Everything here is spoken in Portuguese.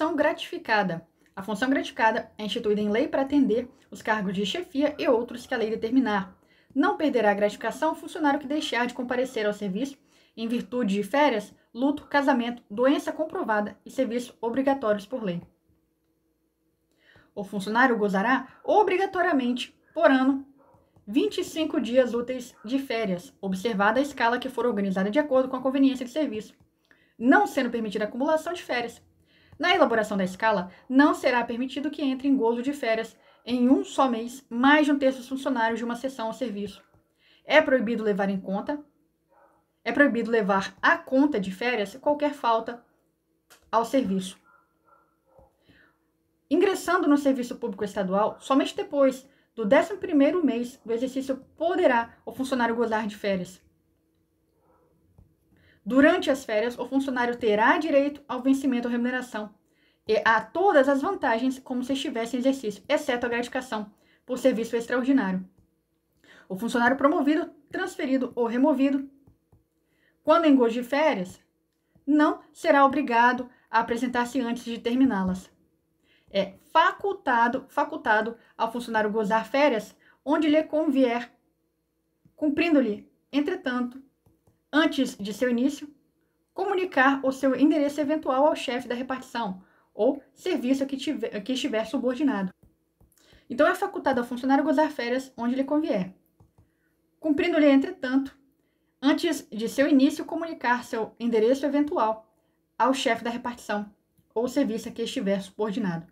função gratificada. A função gratificada é instituída em lei para atender os cargos de chefia e outros que a lei determinar. Não perderá a gratificação o funcionário que deixar de comparecer ao serviço em virtude de férias, luto, casamento, doença comprovada e serviços obrigatórios por lei. O funcionário gozará obrigatoriamente, por ano, 25 dias úteis de férias, observada a escala que for organizada de acordo com a conveniência de serviço, não sendo permitida a acumulação de férias, na elaboração da escala, não será permitido que entre em gozo de férias em um só mês mais de um terço dos funcionários de uma sessão ou serviço. É proibido levar em conta é proibido levar a conta de férias qualquer falta ao serviço. Ingressando no serviço público estadual, somente depois do 11 primeiro mês do exercício poderá o funcionário gozar de férias. Durante as férias, o funcionário terá direito ao vencimento ou remuneração e a todas as vantagens como se estivesse em exercício, exceto a gratificação por serviço extraordinário. O funcionário promovido, transferido ou removido, quando em gozo de férias, não será obrigado a apresentar-se antes de terminá-las. É facultado, facultado ao funcionário gozar férias onde lhe convier, cumprindo-lhe, entretanto, antes de seu início, comunicar o seu endereço eventual ao chefe da repartição ou serviço que, tiver, que estiver subordinado. Então é facultado ao funcionário gozar férias onde lhe convier. Cumprindo-lhe, entretanto, antes de seu início, comunicar seu endereço eventual ao chefe da repartição ou serviço a que estiver subordinado.